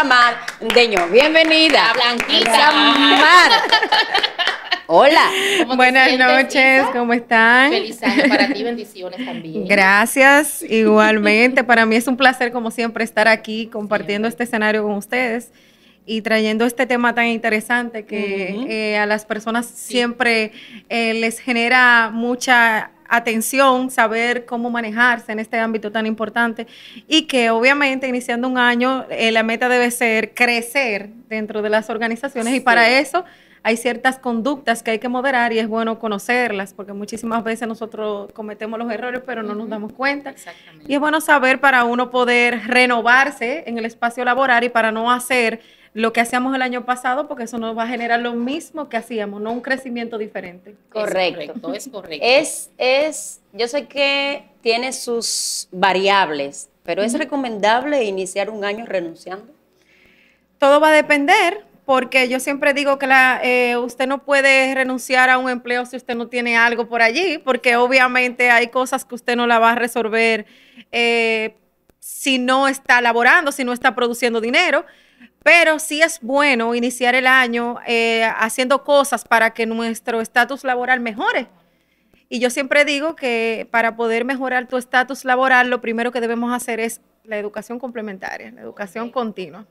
Isamar Deño. Bienvenida. Blanquita. Hola. Buenas noches, ¿cómo están? Feliz año para ti, bendiciones también. Gracias, igualmente. para mí es un placer, como siempre, estar aquí compartiendo este escenario con ustedes y trayendo este tema tan interesante que eh, a las personas siempre eh, les genera mucha atención, saber cómo manejarse en este ámbito tan importante y que obviamente iniciando un año eh, la meta debe ser crecer dentro de las organizaciones y para eso hay ciertas conductas que hay que moderar y es bueno conocerlas, porque muchísimas veces nosotros cometemos los errores, pero no nos damos cuenta. Y es bueno saber para uno poder renovarse en el espacio laboral y para no hacer lo que hacíamos el año pasado, porque eso nos va a generar lo mismo que hacíamos, no un crecimiento diferente. Correcto. Es correcto, es Es, yo sé que tiene sus variables, pero ¿es recomendable iniciar un año renunciando? Todo va a depender, porque yo siempre digo que la, eh, usted no puede renunciar a un empleo si usted no tiene algo por allí, porque obviamente hay cosas que usted no la va a resolver eh, si no está laborando, si no está produciendo dinero. Pero sí es bueno iniciar el año eh, haciendo cosas para que nuestro estatus laboral mejore. Y yo siempre digo que para poder mejorar tu estatus laboral, lo primero que debemos hacer es la educación complementaria, la educación continua.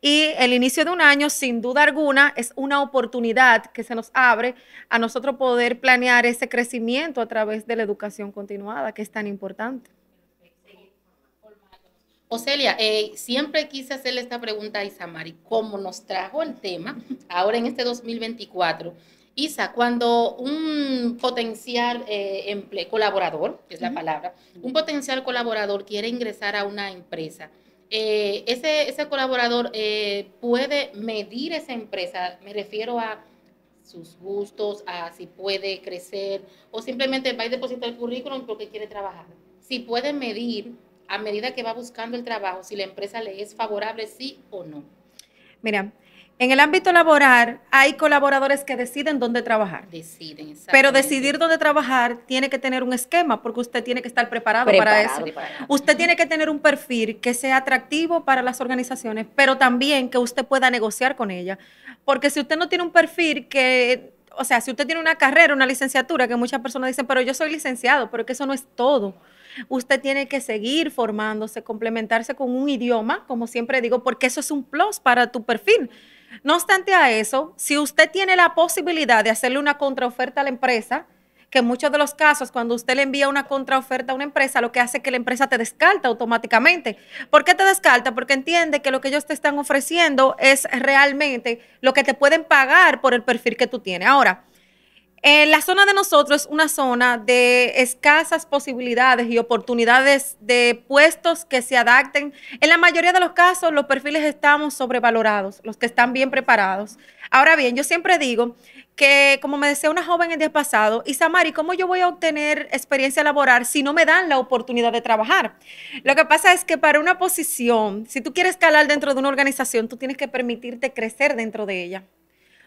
Y el inicio de un año, sin duda alguna, es una oportunidad que se nos abre a nosotros poder planear ese crecimiento a través de la educación continuada, que es tan importante. Ocelia, eh, siempre quise hacerle esta pregunta a Isamari, cómo nos trajo el tema ahora en este 2024. Isa, cuando un potencial eh, colaborador, que es la palabra, un potencial colaborador quiere ingresar a una empresa, eh, ese, ese, colaborador puede medir esa empresa, me refiero a sus gustos, a si puede crecer o simplemente va a depositar el currículum porque quiere trabajar. Si puede medir a medida que va buscando el trabajo, si la empresa le es favorable, sí o no. Mira, en el ámbito laboral hay colaboradores que deciden dónde trabajar. Deciden, Pero decidir dónde trabajar tiene que tener un esquema, porque usted tiene que estar preparado, para eso. Usted tiene que tener un perfil que sea atractivo para las organizaciones, pero también que usted pueda negociar con ellas. Porque si usted no tiene un perfil que o sea, si usted tiene una carrera, una licenciatura, que muchas personas dicen, pero yo soy licenciado, pero que eso no es todo. Usted tiene que seguir formándose, complementarse con un idioma, como siempre digo, porque eso es un plus para tu perfil. No obstante a eso, si usted tiene la posibilidad de hacerle una contraoferta a la empresa, que en muchos de los casos, cuando usted le envía una contraoferta a una empresa, lo que hace es que la empresa te descarta automáticamente. ¿Por qué te descarta? Porque entiende que lo que ellos te están ofreciendo es realmente lo que te pueden pagar por el perfil que tú tienes. Ahora, eh, la zona de nosotros es una zona de escasas posibilidades y oportunidades de puestos que se adapten. En la mayoría de los casos, los perfiles estamos sobrevalorados, los que están bien preparados. Ahora bien, yo siempre digo que, como me decía una joven el día pasado, Isamari, ¿cómo yo voy a obtener experiencia laboral si no me dan la oportunidad de trabajar? Lo que pasa es que para una posición, si tú quieres escalar dentro de una organización, tú tienes que permitirte crecer dentro de ella.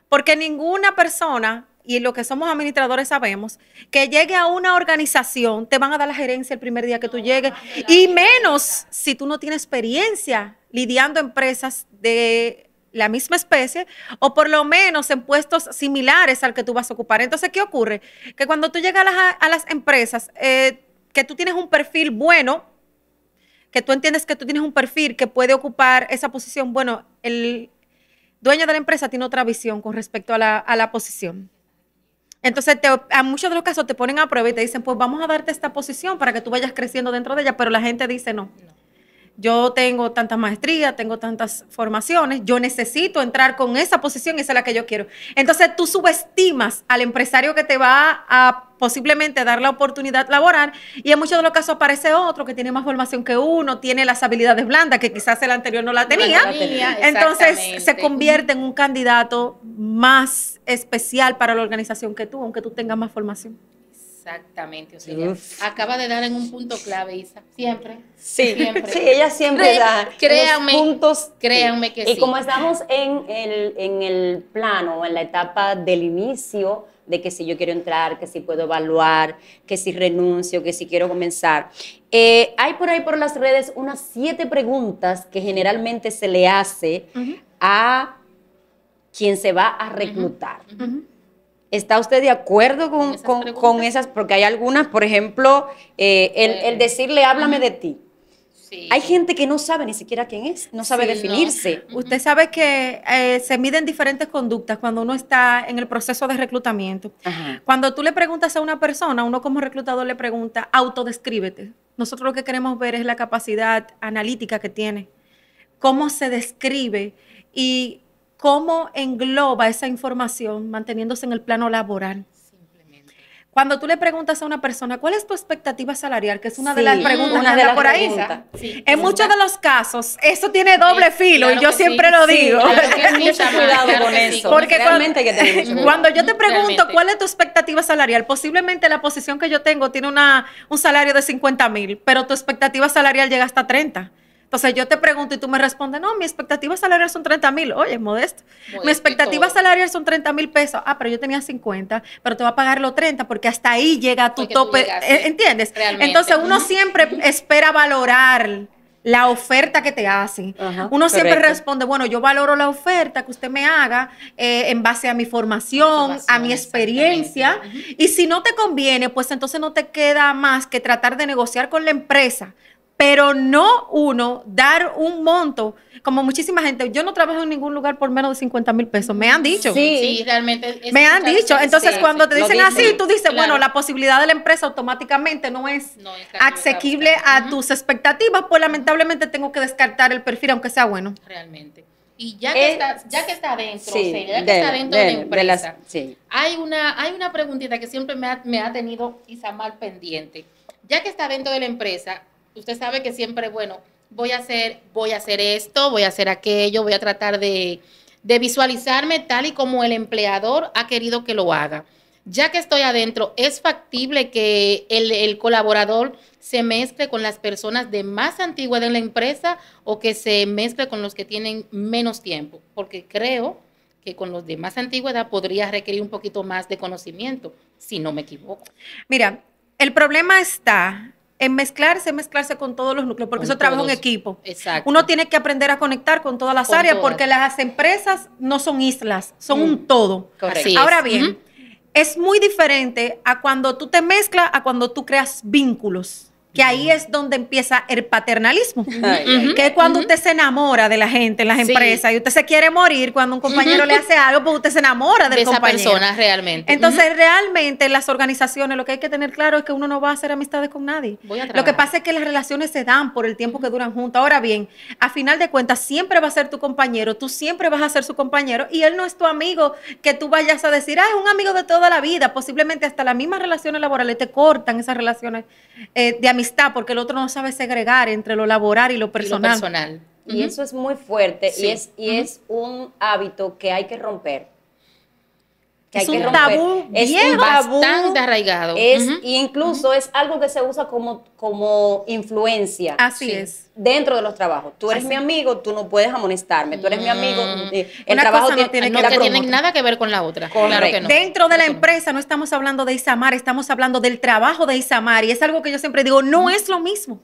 Porque ninguna persona y lo que somos administradores sabemos, que llegue a una organización, te van a dar la gerencia el primer día que tú llegues, y menos si tú no tienes experiencia lidiando empresas de la misma especie o por lo menos en puestos similares al que tú vas a ocupar. Entonces, ¿qué ocurre? Que cuando tú llegas a las, empresas, eh, que tú tienes un perfil bueno, que tú entiendes que tú tienes un perfil que puede ocupar esa posición, bueno, el dueño de la empresa tiene otra visión con respecto a la posición. Entonces, a muchos de los casos te ponen a prueba y te dicen, pues vamos a darte esta posición para que tú vayas creciendo dentro de ella, pero la gente dice no. no yo tengo tantas maestrías, tengo tantas formaciones, yo necesito entrar con esa posición, esa es la que yo quiero. Entonces tú subestimas al empresario que te va a posiblemente dar la oportunidad laboral y en muchos de los casos aparece otro que tiene más formación que uno, tiene las habilidades blandas que quizás el anterior no la tenía, no la tenía entonces se convierte en un candidato más especial para la organización que tú, aunque tú tengas más formación. Exactamente, o sea, acaba de dar en un punto clave, Isa, siempre. Sí, siempre. ella siempre da créanme, puntos. Créanme que sí. Y como estamos en el, en el plano, en la etapa del inicio, de que si yo quiero entrar, que si puedo evaluar, que si renuncio, que si quiero comenzar. Eh, hay por ahí por las redes unas siete preguntas que generalmente se le hace a quien se va a reclutar. ¿Está usted de acuerdo con, ¿Esas, Porque hay algunas, por ejemplo, eh, eh, el, decirle háblame de ti. Hay gente que no sabe ni siquiera quién es, no sabe definirse. Usted sabe que eh, se miden diferentes conductas cuando uno está en el proceso de reclutamiento. Cuando tú le preguntas a una persona, uno como reclutador le pregunta, autodescríbete. Nosotros lo que queremos ver es la capacidad analítica que tiene, cómo se describe y cómo engloba esa información manteniéndose en el plano laboral. Cuando tú le preguntas a una persona, ¿cuál es tu expectativa salarial? Que es una de las preguntas una de las por ahí. en muchos de los casos, eso tiene doble filo y yo siempre lo digo. mucho cuidado con eso. Porque cuando, yo te pregunto cuál es tu expectativa salarial, posiblemente la posición que yo tengo tiene una, un salario de 50 mil, pero tu expectativa salarial llega hasta 30. Entonces yo te pregunto y tú me respondes, no, mi expectativa salarial son 30 mil. Oye, es modesto. Mi expectativa salarial son 30 mil pesos. Ah, pero yo tenía 50, pero te va a pagar los 30 porque hasta ahí llega tu tope. ¿eh? ¿Entiendes? Entonces uno siempre espera valorar la oferta que te hacen. Uno siempre responde, bueno, yo valoro la oferta que usted me haga eh, en base a mi formación a mi experiencia, y si no te conviene, pues entonces no te queda más que tratar de negociar con la empresa pero no uno dar un monto, como muchísima gente, yo no trabajo en ningún lugar por menos de 50 mil pesos, me han dicho. Sí, realmente. me han dicho, entonces cuando te dicen así, tú dices, bueno, la posibilidad de la empresa automáticamente no es, accesible asequible a tus expectativas, pues lamentablemente tengo que descartar el perfil aunque sea bueno. Realmente. Y ya que, eh, está, ya que está dentro, ya que está dentro de, la empresa, sí. hay, una, hay una preguntita que siempre me ha, me ha tenido Isamar pendiente. Ya que está dentro de la empresa, usted sabe que siempre, bueno, voy a hacer, voy a hacer esto, voy a hacer aquello, voy a tratar de, visualizarme tal y como el empleador ha querido que lo haga. Ya que estoy adentro, ¿es factible que el, colaborador se mezcle con las personas de más antigüedad en la empresa o que se mezcle con los que tienen menos tiempo? Porque creo que con los de más antigüedad podría requerir un poquito más de conocimiento, si no me equivoco. Mira, el problema está en mezclarse, mezclarse con todos los núcleos, porque eso trabaja en equipo. Exacto. Uno tiene que aprender a conectar con todas las áreas, porque las empresas no son islas, son un mm. todo. Correcto. Ahora bien, es muy diferente a cuando tú te mezclas, a cuando tú creas vínculos que ahí es donde empieza el paternalismo. que es cuando usted se enamora de la gente en las empresas y usted se quiere morir cuando un compañero le hace algo, pues usted se enamora de esa persona realmente. Entonces, realmente en las organizaciones lo que hay que tener claro es que uno no va a hacer amistades con nadie. Lo que pasa es que las relaciones se dan por el tiempo que duran juntos Ahora bien, a final de cuentas siempre va a ser tu compañero, tú siempre vas a ser su compañero y él no es tu amigo que tú vayas a decir, ah, es un amigo de toda la vida, posiblemente hasta las mismas relaciones laborales te cortan esas relaciones eh, de amistad está, porque el otro no sabe segregar entre lo laboral y lo personal. Y, eso es muy fuerte y, es, y es un hábito que hay que romper es un Tabú es un tabú arraigado. Es, incluso es algo que se usa como, como influencia. Así es. Dentro de los trabajos. Tú eres mi amigo, tú no puedes amonestarme. Tú eres mi amigo, mm. eh, el trabajo tiene, no tiene, no que, nada que ver con la otra. Claro que no. Dentro de la empresa no estamos hablando de Isamar, estamos hablando del trabajo de Isamar. Y es algo que yo siempre digo, no es lo mismo.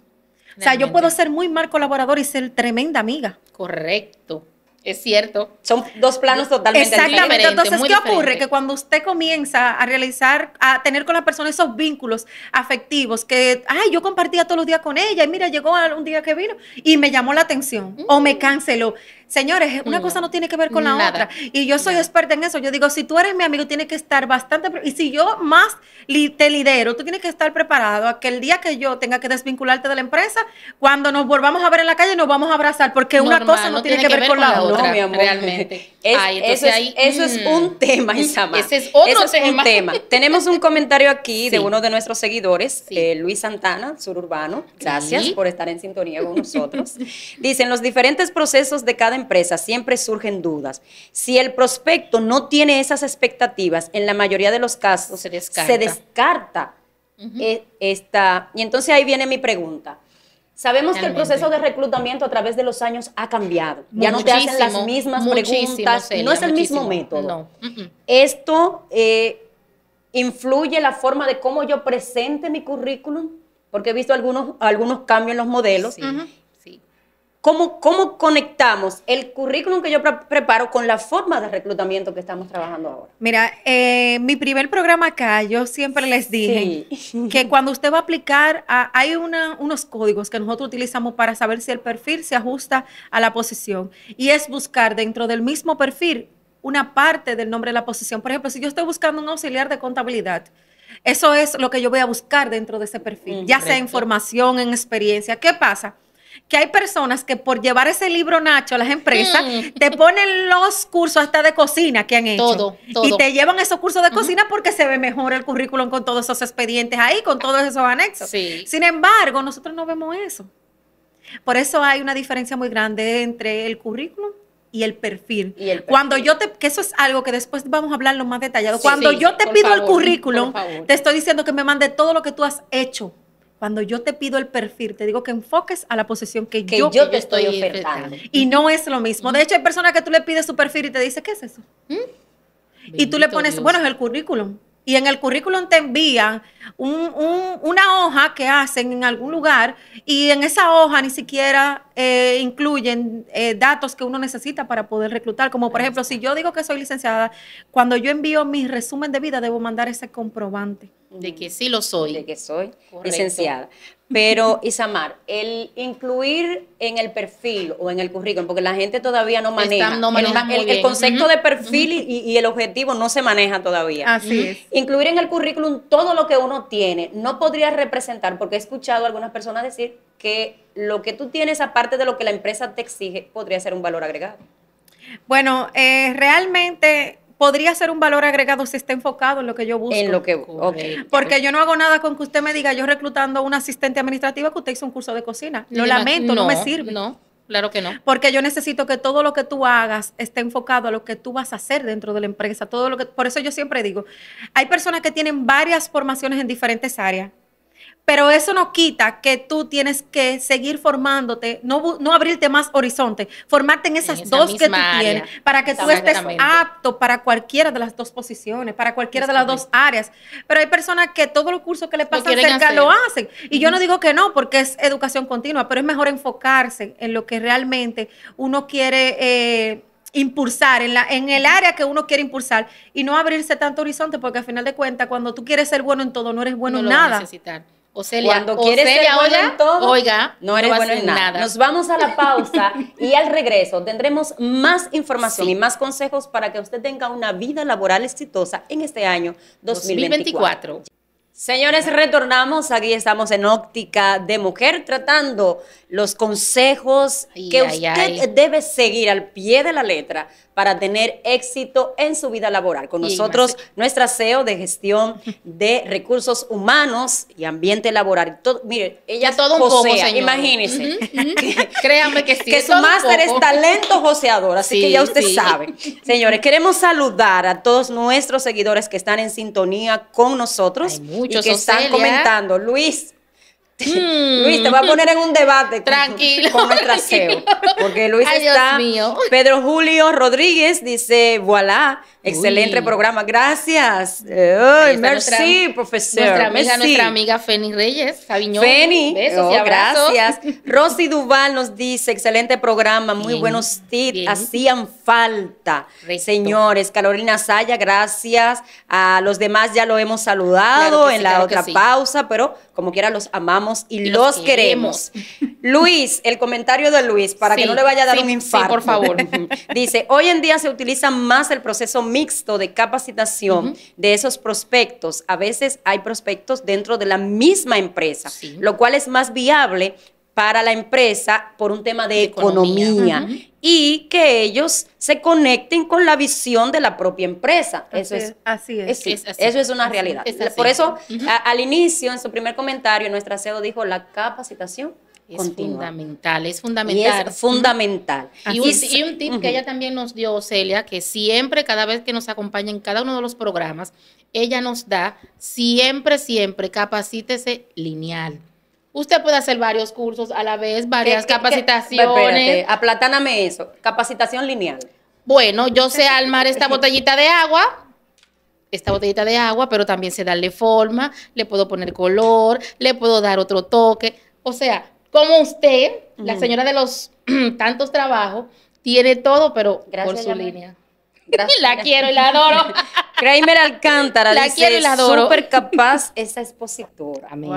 O sea, yo puedo ser muy mal colaborador y ser tremenda amiga. Correcto. Es cierto. Son dos planos totalmente Exactamente. Entonces, ¿qué ocurre? Que cuando usted comienza a realizar, a tener con la persona esos vínculos afectivos que, ay, yo compartía todos los días con ella y mira, llegó un día que vino y me llamó la atención o me canceló. Señores, una cosa no tiene que ver con la otra. Y yo soy experta en eso. Yo digo, si tú eres mi amigo, tienes que estar bastante... Y si yo más te lidero, tú tienes que estar preparado a que el día que yo tenga que desvincularte de la empresa, cuando nos volvamos a ver en la calle, nos vamos a abrazar, porque una cosa no, tiene, que, ver, con, la, otra, Realmente. eso, es, un tema, Isama. Ese es otro es un tema. Tenemos un comentario aquí de uno de nuestros seguidores, eh, Luis Santana, sururbano Gracias por estar en sintonía con nosotros. Dicen, los diferentes procesos de cada empresa siempre surgen dudas. Si el prospecto no tiene esas expectativas, en la mayoría de los casos se descarta. Eh, esta, y entonces ahí viene mi pregunta. Sabemos que el proceso de reclutamiento a través de los años ha cambiado. Ya no te hacen las mismas preguntas, no es el mismo método. Uh-uh. Esto eh, influye la forma de cómo yo presente mi currículum, porque he visto algunos, algunos cambios en los modelos. ¿Cómo, conectamos el currículum que yo preparo con la forma de reclutamiento que estamos trabajando ahora? Mira, eh, mi primer programa acá, yo siempre les dije que cuando usted va a aplicar, hay unos códigos que nosotros utilizamos para saber si el perfil se ajusta a la posición. Y es buscar dentro del mismo perfil una parte del nombre de la posición. Por ejemplo, si yo estoy buscando un auxiliar de contabilidad, eso es lo que yo voy a buscar dentro de ese perfil, mm, ya sea en formación, en experiencia. ¿Qué pasa? que hay personas que por llevar ese libro Nacho a las empresas, mm. te ponen los cursos hasta de cocina que han hecho. Todo, Y te llevan esos cursos de cocina porque se ve mejor el currículum con todos esos expedientes ahí, con todos esos anexos. Sin embargo, nosotros no vemos eso. Por eso hay una diferencia muy grande entre el currículum y el perfil. Y el Cuando yo te, que eso es algo que después vamos a hablarlo más detallado. Cuando yo te pido el currículum, te estoy diciendo que me mande todo lo que tú has hecho cuando yo te pido el perfil, te digo que enfoques a la posición que, yo, te estoy ofertando. Y no es lo mismo. De hecho, hay personas que tú le pides su perfil y te dice, ¿qué es eso? ¿Mm? Y tú le pones, bueno, es el currículum. Y en el currículum te envían una hoja que hacen en algún lugar y en esa hoja ni siquiera eh, incluyen eh, datos que uno necesita para poder reclutar. Como por ejemplo, si yo digo que soy licenciada, cuando yo envío mi resumen de vida debo mandar ese comprobante de que sí lo soy. De que soy licenciada. Pero, Isamar, el incluir en el perfil o en el currículum, porque la gente todavía no maneja. el, concepto de perfil y, el objetivo no se maneja todavía. Así es. Incluir en el currículum todo lo que uno tiene no podría representar, porque he escuchado a algunas personas decir que lo que tú tienes, aparte de lo que la empresa te exige, podría ser un valor agregado. Bueno, eh, realmente podría ser un valor agregado si está enfocado en lo que yo busco. En lo que okay. Porque yo no hago nada con que usted me diga, yo reclutando a una asistente administrativa que usted hizo un curso de cocina. Lo lamento, no, me sirve. No. Claro que no. Porque yo necesito que todo lo que tú hagas esté enfocado a lo que tú vas a hacer dentro de la empresa, todo lo que por eso yo siempre digo, hay personas que tienen varias formaciones en diferentes áreas pero eso no quita que tú tienes que seguir formándote, no, abrirte más horizonte, formarte en esas dos que tú tienes, para que tú estés apto para cualquiera de las dos posiciones, para cualquiera de las dos áreas. Pero hay personas que todos los cursos que le pasan cerca lo hacen. Y yo no digo que no, porque es educación continua, pero es mejor enfocarse en lo que realmente uno quiere. Eh, impulsar en, la, en el área que uno quiere impulsar y no abrirse tanto horizonte porque al final de cuentas cuando tú quieres ser bueno en todo no eres bueno en nada. O Cuando quieres oiga, todo, no eres bueno en nada. Nos vamos a la pausa y al regreso tendremos más información y más consejos para que usted tenga una vida laboral exitosa en este año 2024. Señores, retornamos. Aquí estamos en óptica de mujer tratando los consejos que usted debe seguir al pie de la letra para tener éxito en su vida laboral. Con nosotros, nuestra CEO de gestión de recursos humanos y ambiente laboral. mire, ella todo un josea, poco, imagínese. Créame que sí. Que su máster es talento joseador, así que ya usted sabe. Señores, queremos saludar a todos nuestros seguidores que están en sintonía con nosotros muchos, y que están comentando. Luis, Luis, te voy a mm. poner en un debate tranquilo, con, e Porque Luis está. Pedro Julio Rodríguez dice: voilà, excelente programa, gracias. Eh, ay merci, profesor. Nuestra amiga, nuestra amiga Feni Reyes, Fabiñón. Feni, besos oh, gracias. Rosy Duval nos dice: excelente programa, muy buenos tips, hacían falta. Señores, Carolina Saya, gracias. A los demás ya lo hemos saludado en la otra pausa, pero como quiera los amamos y los, queremos. Luis, el comentario de Luis, para que no le vaya a dar un infarto. por favor. Dice, hoy en día se utiliza más el proceso mixto de capacitación de esos prospectos. A veces hay prospectos dentro de la misma empresa, lo cual es más viable para la empresa por un tema de, economía, y que ellos se conecten con la visión de la propia empresa. eso es, así es. Eso es una realidad. por eso, al inicio, en su primer comentario, nuestra CEO dijo la capacitación. Es fundamental, es fundamental. Y es fundamental. Y un, un tip que ella también nos dio, Celia, que siempre, cada vez que nos acompaña en cada uno de los programas, ella nos da siempre, siempre, capacítese lineal. Usted puede hacer varios cursos a la vez, varias capacitaciones. aplatáname eso. Capacitación lineal. Bueno, yo sé armar esta botellita de agua, esta botellita de agua, pero también sé darle forma, le puedo poner color, le puedo dar otro toque. O sea, como usted, la señora de los tantos trabajos, tiene todo, pero Gracias, por su línea. La quiero y la adoro. Kramer Alcántara la dice, quiero y adoro. Súper capaz esa expositora. Amén.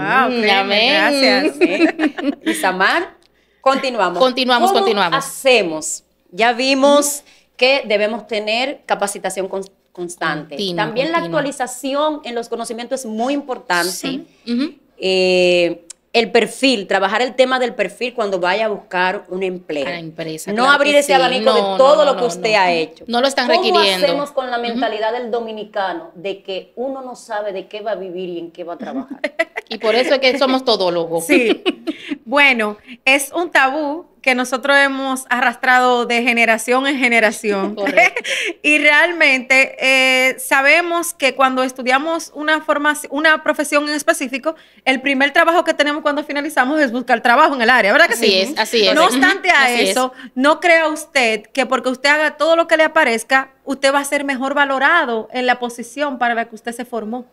Gracias. Y continuamos. Continuamos, continuamos. hacemos? Ya vimos que debemos tener capacitación constante También la actualización en los conocimientos es muy importante el perfil, trabajar el tema del perfil cuando vaya a buscar un empleo. la ah, empresa. No abrir ese abanico de todo lo que usted ha hecho. No lo están ¿Cómo requiriendo. hacemos con la mentalidad del dominicano de que uno no sabe de qué va a vivir y en qué va a trabajar? y por eso es que somos todólogos. Sí. Bueno, es un tabú que nosotros hemos arrastrado de generación en generación. y realmente eh, sabemos que cuando estudiamos una, formación, una profesión en específico, el primer trabajo que tenemos cuando finalizamos es buscar trabajo en el área, ¿verdad que así sí? Es, así es. No obstante a eso, no crea usted que porque usted haga todo lo que le aparezca, usted va a ser mejor valorado en la posición para la que usted se formó.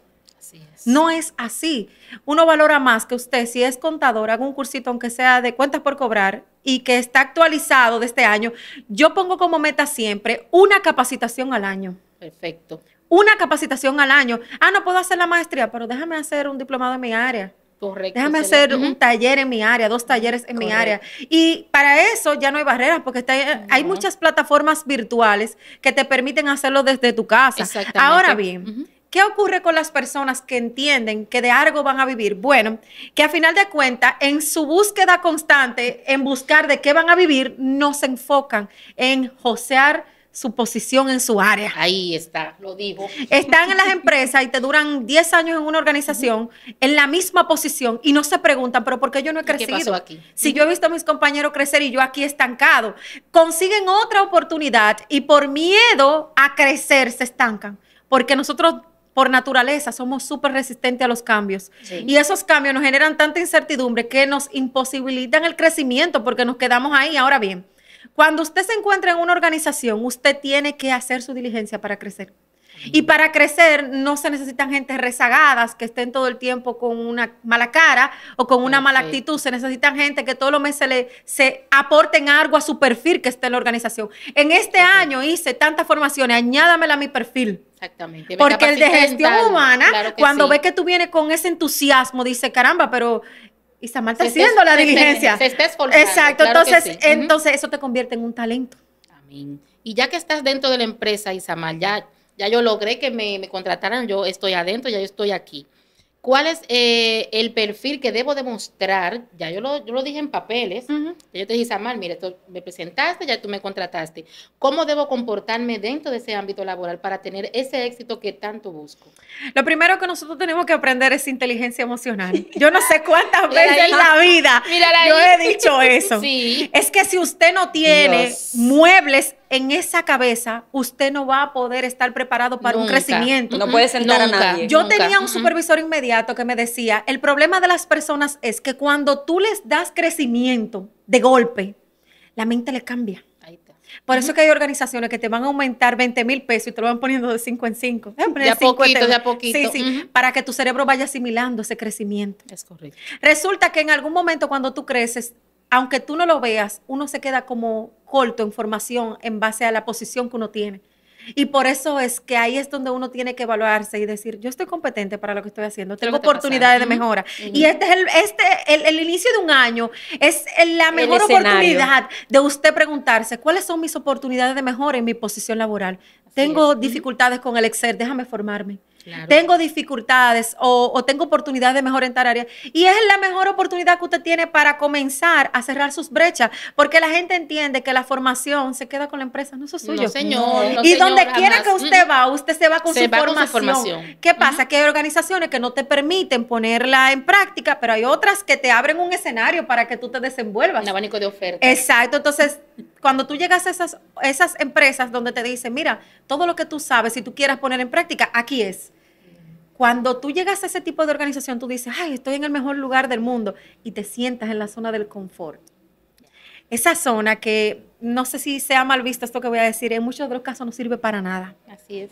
No es así. Uno valora más que usted, si es contador, haga un cursito, aunque sea de cuentas por cobrar, y que está actualizado de este año. Yo pongo como meta siempre una capacitación al año. Perfecto. Una capacitación al año. Ah, no puedo hacer la maestría, pero déjame hacer un diplomado en mi área. Correcto. Déjame hacer un taller en mi área, dos talleres en mi área. Y para eso ya no hay barreras, porque eh, hay muchas plataformas virtuales que te permiten hacerlo desde tu casa. Ahora bien, ¿Qué ocurre con las personas que entienden que de algo van a vivir? Bueno, que a final de cuentas, en su búsqueda constante, en buscar de qué van a vivir, no se enfocan en josear su posición en su área. Ahí está, lo digo. Están en las empresas y te duran 10 años en una organización en la misma posición y no se preguntan, pero ¿por qué yo no he crecido? Si yo he visto a mis compañeros crecer y yo aquí estancado, consiguen otra oportunidad y por miedo a crecer se estancan, porque nosotros por naturaleza somos súper resistentes a los cambios. Y esos cambios nos generan tanta incertidumbre que nos imposibilitan el crecimiento porque nos quedamos ahí. Ahora bien, cuando usted se encuentra en una organización, usted tiene que hacer su diligencia para crecer. Y para crecer no se necesitan gente rezagadas que estén todo el tiempo con una mala cara o con una mala actitud. Se necesitan gente que todos los meses le, se aporten algo a su perfil que esté en la organización. En este año hice tantas formaciones, añádamela a mi perfil. Exactamente. Porque el de gestión humana, cuando ve que tú vienes con ese entusiasmo, dice, caramba, pero Isamal está haciendo la diligencia. Se, está esforzando. Exacto. entonces, entonces eso te convierte en un talento. Amén. Y ya que estás dentro de la empresa, Isamal, ya ya yo logré que me, contrataran, yo estoy adentro, ya yo estoy aquí. ¿Cuál es eh, el perfil que debo demostrar? Ya yo lo, dije en papeles. Yo te dije, Samar, mire, tú me presentaste, ya tú me contrataste. ¿Cómo debo comportarme dentro de ese ámbito laboral para tener ese éxito que tanto busco? Lo primero que nosotros tenemos que aprender es inteligencia emocional. Yo no sé cuántas veces en la vida yo he dicho eso. Es que si usted no tiene muebles en esa cabeza, usted no va a poder estar preparado para un crecimiento. No puede sentar a nadie. Yo tenía un supervisor inmediato que me decía, el problema de las personas es que cuando tú les das crecimiento de golpe, la mente le cambia. Por eso que hay organizaciones que te van a aumentar 20 mil pesos y te lo van poniendo de 5 en 5. De a poquito, este de a poquito. Sí, sí, para que tu cerebro vaya asimilando ese crecimiento. Es correcto. Resulta que en algún momento cuando tú creces, aunque tú no lo veas, uno se queda como corto en formación en base a la posición que uno tiene. Y por eso es que ahí es donde uno tiene que evaluarse y decir, yo estoy competente para lo que estoy haciendo, tengo oportunidades de mejora. Y este es, este, el, inicio de un año, es la mejor oportunidad de usted preguntarse, ¿cuáles son mis oportunidades de mejora en mi posición laboral? tengo dificultades con el Excel, déjame formarme. Tengo dificultades o, tengo oportunidades de mejorar en tal área. Y es la mejor oportunidad que usted tiene para comenzar a cerrar sus brechas, porque la gente entiende que la formación se queda con la empresa, no es suyo. señor. y donde quiera que usted va, usted se va con, su, formación. ¿Qué pasa? Que hay organizaciones que no te permiten ponerla en práctica, pero hay otras que te abren un escenario para que tú te desenvuelvas. Un abanico de ofertas. Exacto. Entonces, cuando tú llegas a esas, esas empresas donde te dicen, mira, todo lo que tú sabes, si tú quieras poner en práctica, aquí es. Cuando tú llegas a ese tipo de organización, tú dices, ay, estoy en el mejor lugar del mundo y te sientas en la zona del confort. Esa zona que no sé si sea mal vista esto que voy a decir, en muchos de los casos no sirve para nada. Así es.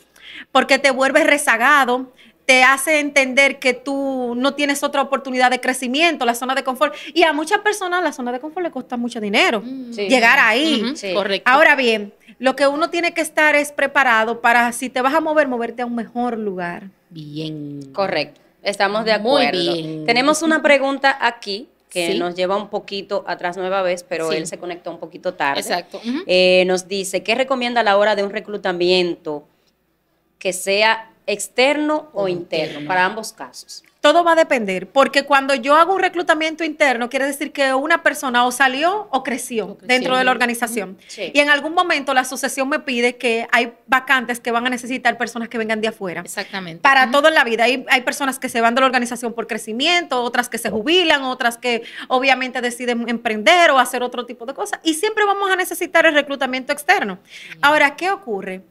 Porque te vuelves rezagado, te hace entender que tú no tienes otra oportunidad de crecimiento, la zona de confort. Y a muchas personas la zona de confort le cuesta mucho dinero mm. llegar ahí. Correcto. Ahora bien, lo que uno tiene que estar es preparado para, si te vas a mover, moverte a un mejor lugar. Bien. Correcto. Estamos de acuerdo. Tenemos una pregunta aquí que nos lleva un poquito atrás nueva vez, pero él se conectó un poquito tarde. Exacto. Eh, nos dice, ¿qué recomienda a la hora de un reclutamiento que sea externo o interno, para ambos casos. Todo va a depender, porque cuando yo hago un reclutamiento interno, quiere decir que una persona o salió o creció, dentro de la organización. Y en algún momento la asociación me pide que hay vacantes que van a necesitar personas que vengan de afuera. Exactamente. Para todo en la vida. Hay, hay personas que se van de la organización por crecimiento, otras que se jubilan, otras que obviamente deciden emprender o hacer otro tipo de cosas. Y siempre vamos a necesitar el reclutamiento externo. Ahora, ¿qué ocurre?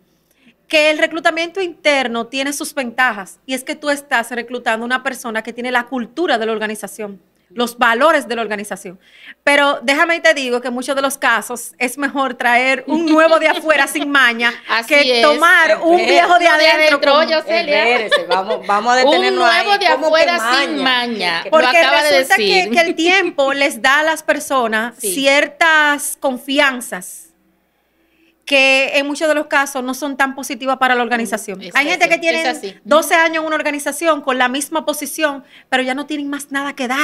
que el reclutamiento interno tiene sus ventajas y es que tú estás reclutando una persona que tiene la cultura de la organización, los valores de la organización. Pero déjame y te digo que en muchos de los casos es mejor traer un nuevo de afuera sin maña que tomar un viejo de adentro. vamos, vamos a detenernos Un nuevo de afuera sin maña. Porque resulta Que, el tiempo les da a las personas ciertas confianzas que en muchos de los casos no son tan positivas para la mm, organización. Hay gente que tiene 12 años en una organización con la misma posición, pero ya no tienen más nada que dar.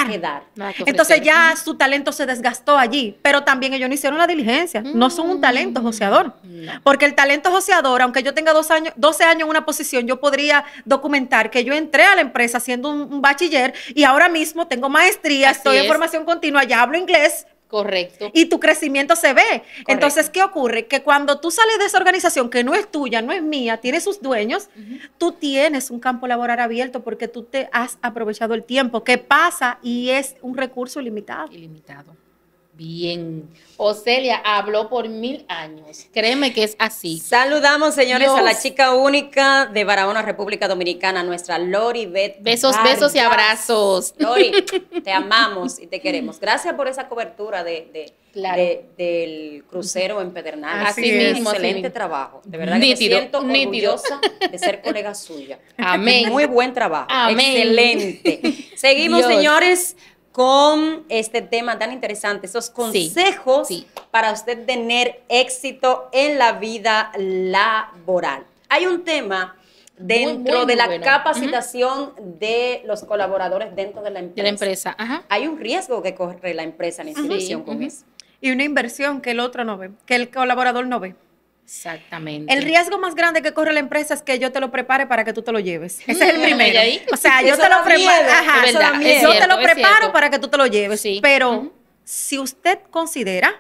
Entonces ya su talento se desgastó allí, pero también ellos no hicieron la diligencia. No son un talento mm, joseador. Porque el talento joseador, aunque yo tenga dos años, 12 años en una posición, yo podría documentar que yo entré a la empresa siendo un, bachiller y ahora mismo tengo maestría, estoy en formación continua, ya hablo inglés Correcto. Y tu crecimiento se ve. Entonces, ¿qué ocurre? Que cuando tú sales de esa organización que no es tuya, no es mía, tiene sus dueños, tú tienes un campo laboral abierto porque tú te has aprovechado el tiempo que pasa y es un recurso ilimitado. Ilimitado. Bien. Ocelia habló por mil años. Créeme que es así. Saludamos, señores, a la chica única de Barahona, República Dominicana, nuestra Lori Beth. Besos, besos y abrazos. Lori, te amamos y te queremos. Gracias por esa cobertura de, del crucero en Pedernal. Así, mismo. Excelente trabajo. De verdad que me siento orgullosa de ser colega suya. Amén. Muy buen trabajo. Excelente. Seguimos, señores con este tema tan interesante, esos consejos para usted tener éxito en la vida laboral. Hay un tema dentro de la capacitación de los colaboradores dentro de la empresa. Hay un riesgo que corre la empresa, en institución con eso. Y una inversión que el otro no ve, que el colaborador no ve. Exactamente. El riesgo más grande que corre la empresa es que yo te lo prepare para que tú te lo lleves. Ese es el mm, primero. O sea, yo te lo preparo. yo te lo preparo para que tú te lo lleves. Pero si usted considera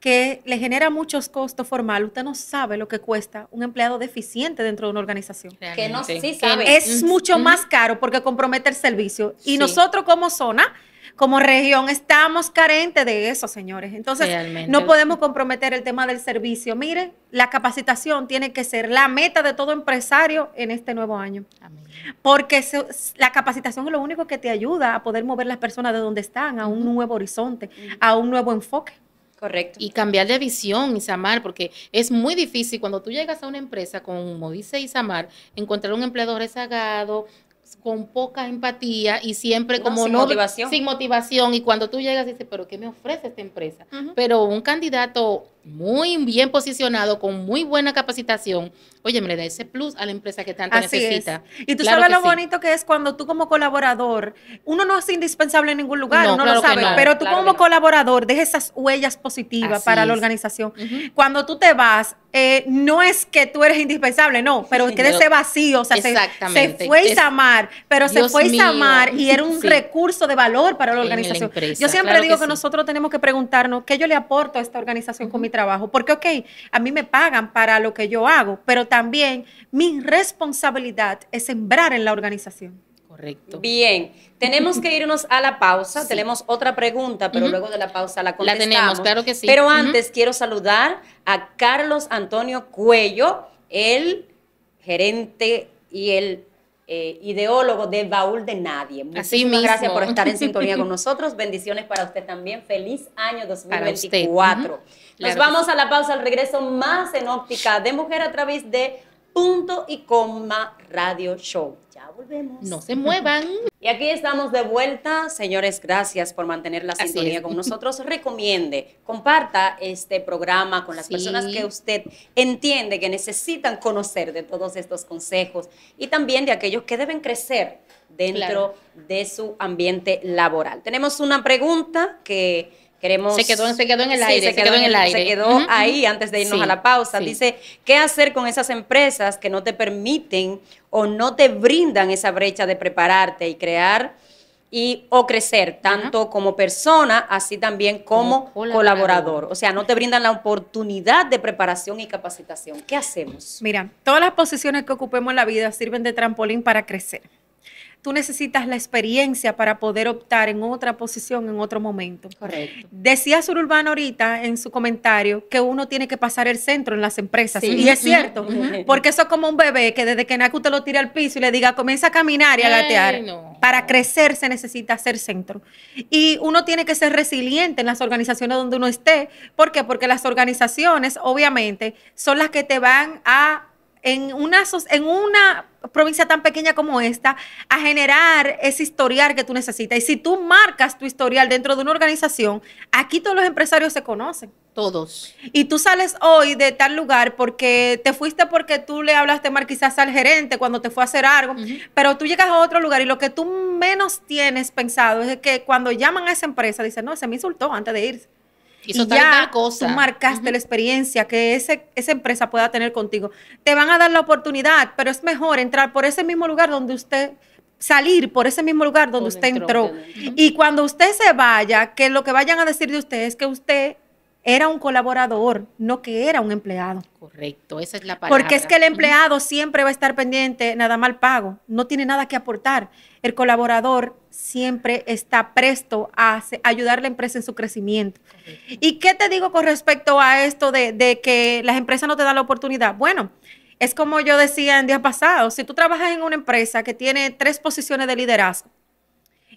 que le genera muchos costos formales, usted no sabe lo que cuesta un empleado deficiente dentro de una organización. Que no sí sabe. Es mucho más caro porque compromete el servicio. Y nosotros como zona como región estamos carentes de eso, señores. Entonces, no podemos comprometer el tema del servicio. Mire, la capacitación tiene que ser la meta de todo empresario en este nuevo año. Porque la capacitación es lo único que te ayuda a poder mover las personas de donde están, a un nuevo horizonte, a un nuevo enfoque. Correcto. Y cambiar de visión, Isamar, porque es muy difícil cuando tú llegas a una empresa, como dice Isamar, encontrar un empleador rezagado, con poca empatía y siempre como sin motivación. sin motivación y cuando tú llegas dices, pero ¿qué me ofrece esta empresa? Pero un candidato muy bien posicionado, con muy buena capacitación, oye, me le da ese plus a la empresa que tanto necesita. Y tú sabes lo bonito que es cuando tú como colaborador, uno no es indispensable en ningún lugar, no, uno lo sabe, pero tú como colaborador, no. esas huellas positivas para la organización. Cuando tú te vas, eh, no es que tú eres indispensable, no, pero que ese vacío, o sea, se, fue a Isamar, pero se fue a Isamar y era un recurso de valor para la organización. yo siempre digo que, nosotros tenemos que preguntarnos qué yo le aporto a esta organización con mi trabajo, porque ok, a mí me pagan para lo que yo hago, pero también mi responsabilidad es sembrar en la organización. Correcto. Bien, tenemos que irnos a la pausa. Tenemos otra pregunta, pero luego de la pausa la contestamos. La tenemos, claro que sí. Pero antes quiero saludar a Carlos Antonio Cuello, el gerente y el eh, ideólogo de baúl de nadie. Muchísimas Así mismo. gracias por estar en sintonía con nosotros. Bendiciones para usted también. Feliz año 2024. Nos vamos a la pausa, al regreso más en óptica de mujer a través de punto y coma radio show volvemos. No se muevan. Y aquí estamos de vuelta. Señores, gracias por mantener la sintonía con nosotros. Recomiende, comparta este programa con las personas que usted entiende que necesitan conocer de todos estos consejos y también de aquellos que deben crecer dentro de su ambiente laboral. Tenemos una pregunta que se quedó, en el aire. se, quedó, en el aire. Se quedó ahí antes de irnos a la pausa. Dice, ¿qué hacer con esas empresas que no te permiten o no te brindan esa brecha de prepararte y crear y o crecer tanto como persona, así también como, colaborador. O sea, no te brindan la oportunidad de preparación y capacitación. ¿Qué hacemos? Mira, todas las posiciones que ocupemos en la vida sirven de trampolín para crecer tú necesitas la experiencia para poder optar en otra posición en otro momento. Correcto. Decía Sururbano ahorita en su comentario que uno tiene que pasar el centro en las empresas. Y es cierto, porque eso es como un bebé que desde que nace usted lo tira al piso y le diga comienza a caminar y a gatear. Para crecer se necesita ser centro. Y uno tiene que ser resiliente en las organizaciones donde uno esté. ¿Por qué? Porque las organizaciones, obviamente, son las que te van a en una, en una provincia tan pequeña como esta a generar ese historial que tú necesitas. Y si tú marcas tu historial dentro de una organización, aquí todos los empresarios se conocen. Todos. Y tú sales hoy de tal lugar porque te fuiste porque tú le hablaste mal quizás al gerente cuando te fue a hacer algo, pero tú llegas a otro lugar y lo que tú menos tienes pensado es que cuando llaman a esa empresa dicen, no, se me insultó antes de irse y ya tú marcaste la experiencia que esa empresa pueda tener contigo. Te van a dar la oportunidad, pero es mejor entrar por ese mismo lugar donde usted salir por ese mismo lugar donde, usted entró. Y cuando usted se vaya, que lo que vayan a decir de usted es que usted era un colaborador, no que era un empleado. Correcto, esa es la palabra. Porque es que el empleado siempre va a estar pendiente, nada mal pago, no tiene nada que aportar el colaborador siempre está presto a ayudar a la empresa en su crecimiento. ¿Y qué te digo con respecto a esto de, que las empresas no te dan la oportunidad? Bueno, es como yo decía en días pasados, si tú trabajas en una empresa que tiene tres posiciones de liderazgo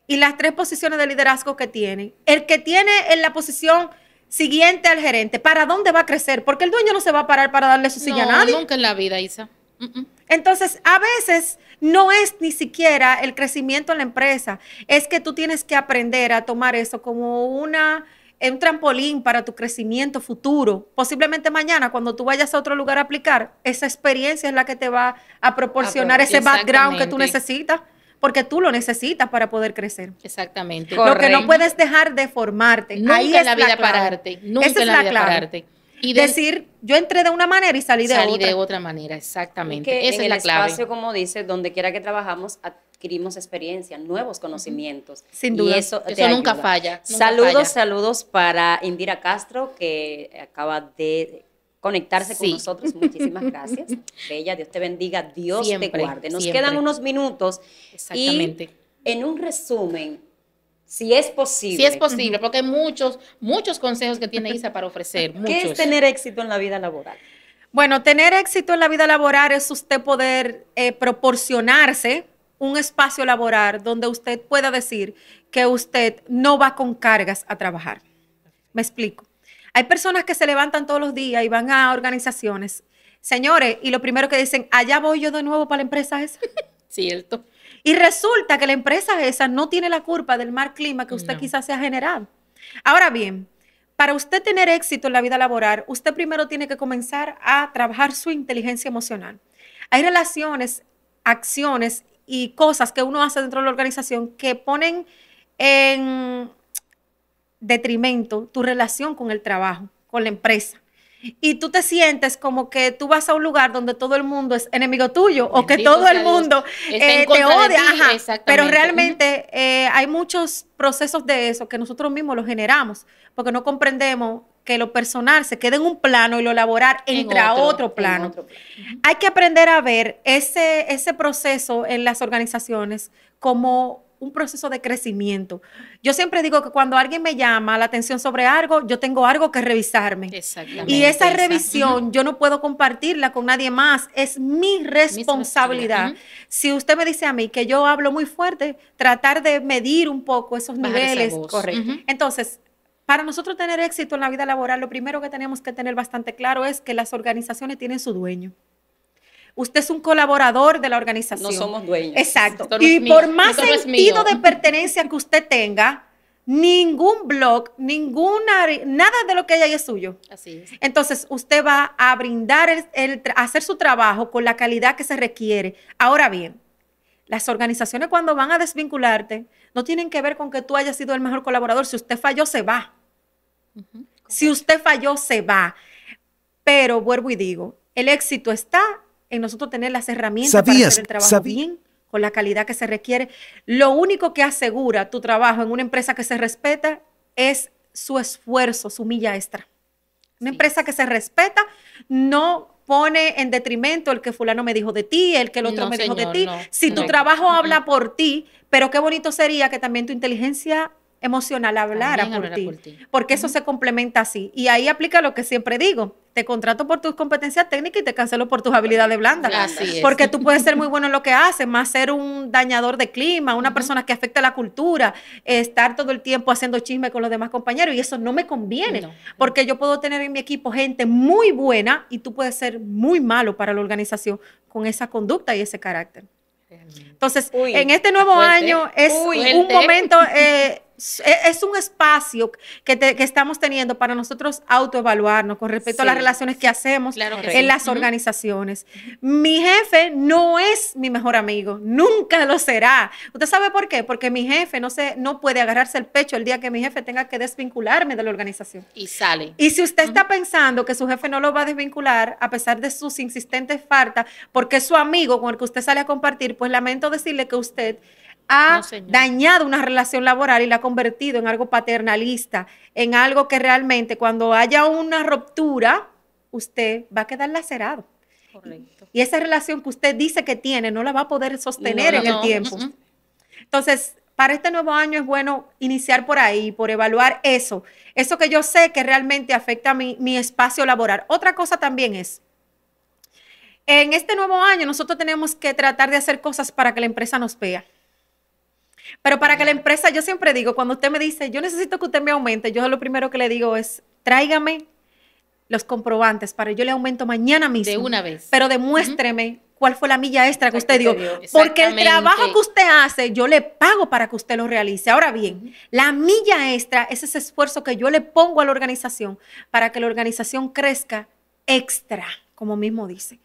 y las tres posiciones de liderazgo que tiene, el que tiene en la posición siguiente al gerente, ¿para dónde va a crecer? Porque el dueño no se va a parar para darle su silla a nadie. Nunca en la vida, Isa. Entonces, a veces no es ni siquiera el crecimiento en la empresa, es que tú tienes que aprender a tomar eso como una un trampolín para tu crecimiento futuro. Posiblemente mañana, cuando tú vayas a otro lugar a aplicar, esa experiencia es la que te va a proporcionar ese background que tú necesitas, porque tú lo necesitas para poder crecer. Exactamente. Lo que no puedes dejar de formarte. Nunca en la vida la, la y decir, yo entré de una manera y salí de salí de otra manera, exactamente. en es el espacio, como dice, donde quiera que trabajamos, adquirimos experiencia, nuevos conocimientos. Sin duda. eso, nunca falla. saludos, saludos para Indira Castro, que acaba de conectarse con nosotros. Muchísimas gracias. Bella, Dios te bendiga, Dios te guarde. Nos quedan unos minutos. Exactamente. Y en un resumen, si es posible. Si es posible, porque hay muchos, muchos consejos que tiene Isa para ofrecer. ¿Qué es tener éxito en la vida laboral? Bueno, tener éxito en la vida laboral es usted poder eh, proporcionarse un espacio laboral donde usted pueda decir que usted no va con cargas a trabajar. Me explico. Hay personas que se levantan todos los días y van a organizaciones. Señores, y lo primero que dicen, allá voy yo de nuevo para la empresa esa. Cierto. Y resulta que la empresa esa no tiene la culpa del mal clima que usted quizás se ha generado. Ahora bien, para usted tener éxito en la vida laboral, usted primero tiene que comenzar a trabajar su inteligencia emocional. Hay relaciones, acciones y cosas que uno hace dentro de la organización que ponen en detrimento tu relación con el trabajo, con la empresa y tú te sientes como que tú vas a un lugar donde todo el mundo es enemigo tuyo o que todo el mundo eh, te odia. Pero realmente eh, hay muchos procesos de eso que nosotros mismos los generamos porque no comprendemos que lo personal se quede en un plano y lo laboral entra otro, a plano. Hay que aprender a ver ese, ese proceso en las organizaciones como un proceso de crecimiento. Yo siempre digo que cuando alguien me llama la atención sobre algo, yo tengo algo que revisarme. Exactamente. Y esa revisión yo no puedo compartirla con nadie más, es mi responsabilidad. Si usted me dice a mí que yo hablo muy fuerte, tratar de medir un poco esos niveles. Correcto. Entonces, para nosotros tener éxito en la vida laboral, lo primero que tenemos que tener bastante claro es que las organizaciones tienen su dueño. Usted es un colaborador de la organización. No somos dueños. Exacto. y por más sentido de pertenencia que usted tenga, ningún blog, ninguna, nada de lo que haya es suyo. Así es. Entonces, usted va a brindar, el, hacer su trabajo con la calidad que se requiere. Ahora bien, las organizaciones cuando van a desvincularte, no tienen que ver con que tú hayas sido el mejor colaborador. Si usted falló, se va. Si usted falló, se va. Pero vuelvo y digo, el éxito está en nosotros tener las herramientas para hacer el trabajo bien, con la calidad que se requiere. Lo único que asegura tu trabajo en una empresa que se respeta es su esfuerzo, su milla extra. Una empresa que se respeta no pone en detrimento el que fulano me dijo de ti, el que el otro me dijo de ti. si tu trabajo habla por ti, pero qué bonito sería que también tu inteligencia emocional hablar por, ti, Porque eso se complementa así. Y ahí aplica lo que siempre digo. Te contrato por tus competencias técnicas y te cancelo por tus habilidades blandas. porque tú puedes ser muy bueno en lo que haces, más ser un dañador de clima, una persona que afecta la cultura, estar todo el tiempo haciendo chisme con los demás compañeros. Y eso no me conviene. Porque yo puedo tener en mi equipo gente muy buena y tú puedes ser muy malo para la organización con esa conducta y ese carácter. Entonces, en este nuevo año es un momento eh, es un espacio que, estamos teniendo para nosotros autoevaluarnos con respecto a las relaciones que hacemos en las organizaciones. Mi jefe no es mi mejor amigo, nunca lo será. ¿Usted sabe por qué? Porque mi jefe no, no puede agarrarse el pecho el día que mi jefe tenga que desvincularme de la organización. Y sale. Y si usted está pensando que su jefe no lo va a desvincular a pesar de sus insistentes faltas, porque es su amigo con el que usted sale a compartir, pues lamento decirle que usted ha dañado una relación laboral y la ha convertido en algo paternalista, en algo que realmente cuando haya una ruptura, usted va a quedar lacerado. Correcto. Y esa relación que usted dice que tiene no la va a poder sostener en el tiempo. Entonces, para este nuevo año es bueno iniciar por ahí, por evaluar eso, eso que yo sé que realmente afecta a mi espacio laboral. Otra cosa también es, en este nuevo año nosotros tenemos que tratar de hacer cosas para que la empresa nos vea. Pero para que la empresa, yo siempre digo, cuando usted me dice, yo necesito que usted me aumente, yo lo primero que le digo es, tráigame los comprobantes para yo le aumento mañana mismo. De una vez. Pero demuéstreme cuál fue la milla extra que usted dio. Porque el trabajo que usted hace, yo le pago para que usted lo realice. Ahora bien, la milla extra es ese esfuerzo que yo le pongo a la organización para que la organización crezca extra, como mismo dice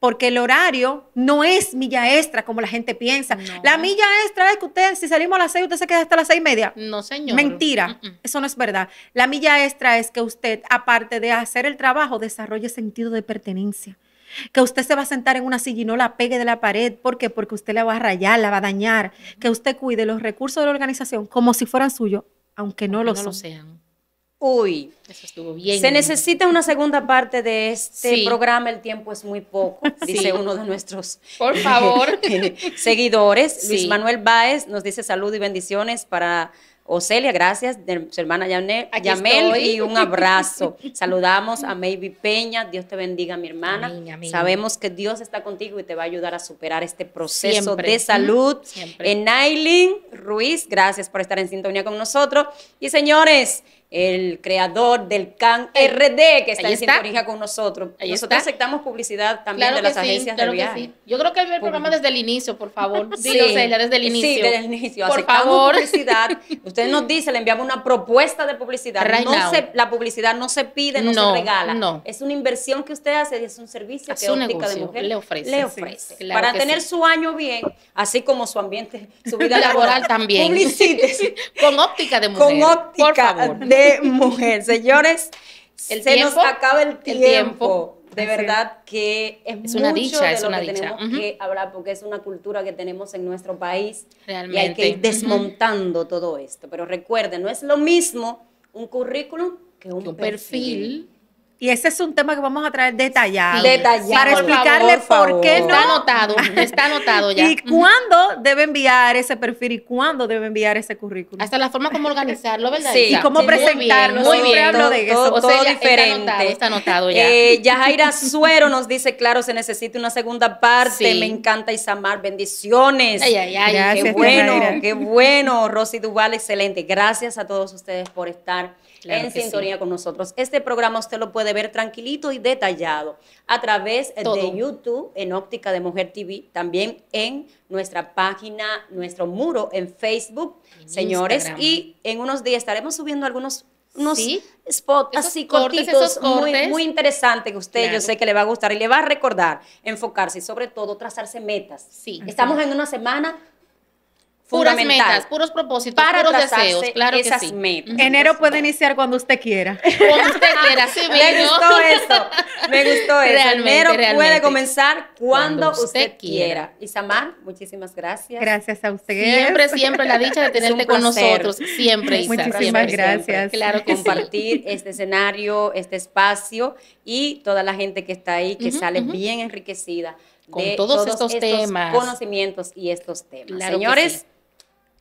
porque el horario no es milla extra como la gente piensa. La milla extra es que usted, si salimos a las seis, usted se queda hasta las seis y media. No, señor. Mentira. Mm, mm. Eso no es verdad. La milla extra es que usted, aparte de hacer el trabajo, desarrolle sentido de pertenencia. Que usted se va a sentar en una silla y no la pegue de la pared. ¿Por qué? Porque usted la va a rayar, la va a dañar. Que usted cuide los recursos de la organización como si fueran suyos, aunque no, lo sean. Uy, Eso estuvo bien. se necesita una segunda parte de este programa, el tiempo es muy poco, dice uno de nuestros Por favor. seguidores. Luis Manuel Baez, nos dice salud y bendiciones para Ocelia, gracias, su hermana Yamel y un abrazo. Saludamos a Maybe Peña, Dios te bendiga mi hermana. Sabemos que Dios está contigo y te va a ayudar a superar este proceso de salud. En Ruiz, gracias por estar en sintonía con nosotros. Y señores, el creador del CAN RD que está en sintonía con nosotros. nosotros aceptamos publicidad también de las agencias de viaje. Yo creo que vio el programa desde el inicio, por favor. Sí, desde el inicio. Sí, desde el inicio. aceptamos favor. publicidad. Usted nos dice, le enviamos una propuesta de publicidad. la publicidad no se pide, no, se regala. Es una inversión que usted hace, es un servicio que óptica de mujer le ofrece. para tener su año bien, así como su ambiente, su vida laboral, también. con óptica de mujer. Con óptica por favor mujer. Señores, el se nos acaba el tiempo. De verdad que es, una dicha, es una dicha. que hablar porque es una cultura que tenemos en nuestro país y hay que ir desmontando todo esto. Pero recuerden, no es lo mismo un currículum que un, perfil y ese es un tema que vamos a traer detallado. detallado. Para explicarle por, qué no. Está anotado, está anotado ya. Y cuándo debe enviar ese perfil y cuándo debe enviar ese currículum. Hasta la forma como organizarlo, ¿verdad? Sí, y cómo presentarlo. Muy bien, todo, diferente. Está anotado, ya. Eh, Yajaira Suero nos dice, claro, se necesita una segunda parte. Me encanta Isamar, bendiciones. Ay, ay, ay, qué bueno, qué bueno. Rosy Duval, excelente. Gracias a todos ustedes por estar en sintonía con nosotros. Este programa usted lo puede ver tranquilito y detallado a través de YouTube en Óptica de Mujer TV, también en nuestra página, nuestro muro en Facebook, señores, y en unos días estaremos subiendo algunos unos spots así cortitos, muy, muy interesante que usted yo sé que le va a gustar y le va a recordar enfocarse y sobre todo trazarse metas. Sí. Estamos en una semana Puras metas, puros propósitos, para puros deseos, claro que sí. Metas. Enero puede iniciar cuando usted quiera. Cuando usted quiera, sí, Me gustó eso, me gustó eso. Enero puede comenzar cuando, usted, quiera. Isamar, muchísimas gracias. Gracias a usted. Siempre, siempre la dicha de tenerte con nosotros, siempre, Isa. Muchísimas gracias. Claro, compartir este escenario, este espacio y toda la gente que está ahí, que sale bien enriquecida con todos, estos, conocimientos y estos temas. Señores,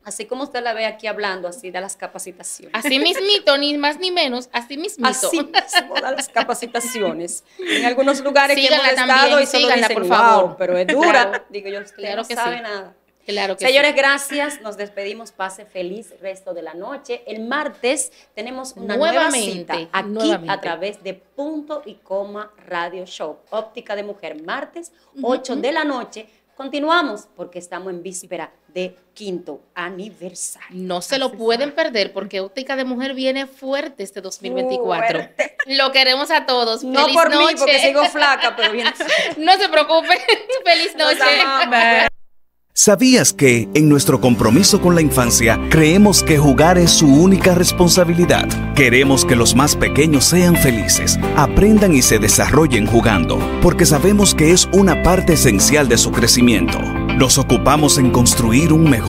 así como usted la ve aquí hablando, así da las capacitaciones. Así mismito, ni más ni menos, así mismito. Así mismo da las capacitaciones. En algunos lugares que hemos estado y solo por favor. pero es dura. Digo yo, claro no sabe nada. Claro que Señores, gracias. Nos despedimos. Pase feliz resto de la noche. El martes tenemos una nuevamente, nueva cita aquí a través de Punto y Coma Radio Show. Óptica de Mujer, martes, 8 de la noche Continuamos porque estamos en víspera de quinto aniversario. No se lo pueden perder porque Óptica de Mujer viene fuerte este 2024. Lo queremos a todos. No por mí porque sigo flaca, pero bien. no se preocupe. Feliz noche. ¿Sabías que en nuestro compromiso con la infancia creemos que jugar es su única responsabilidad? Queremos que los más pequeños sean felices, aprendan y se desarrollen jugando, porque sabemos que es una parte esencial de su crecimiento. Nos ocupamos en construir un mejor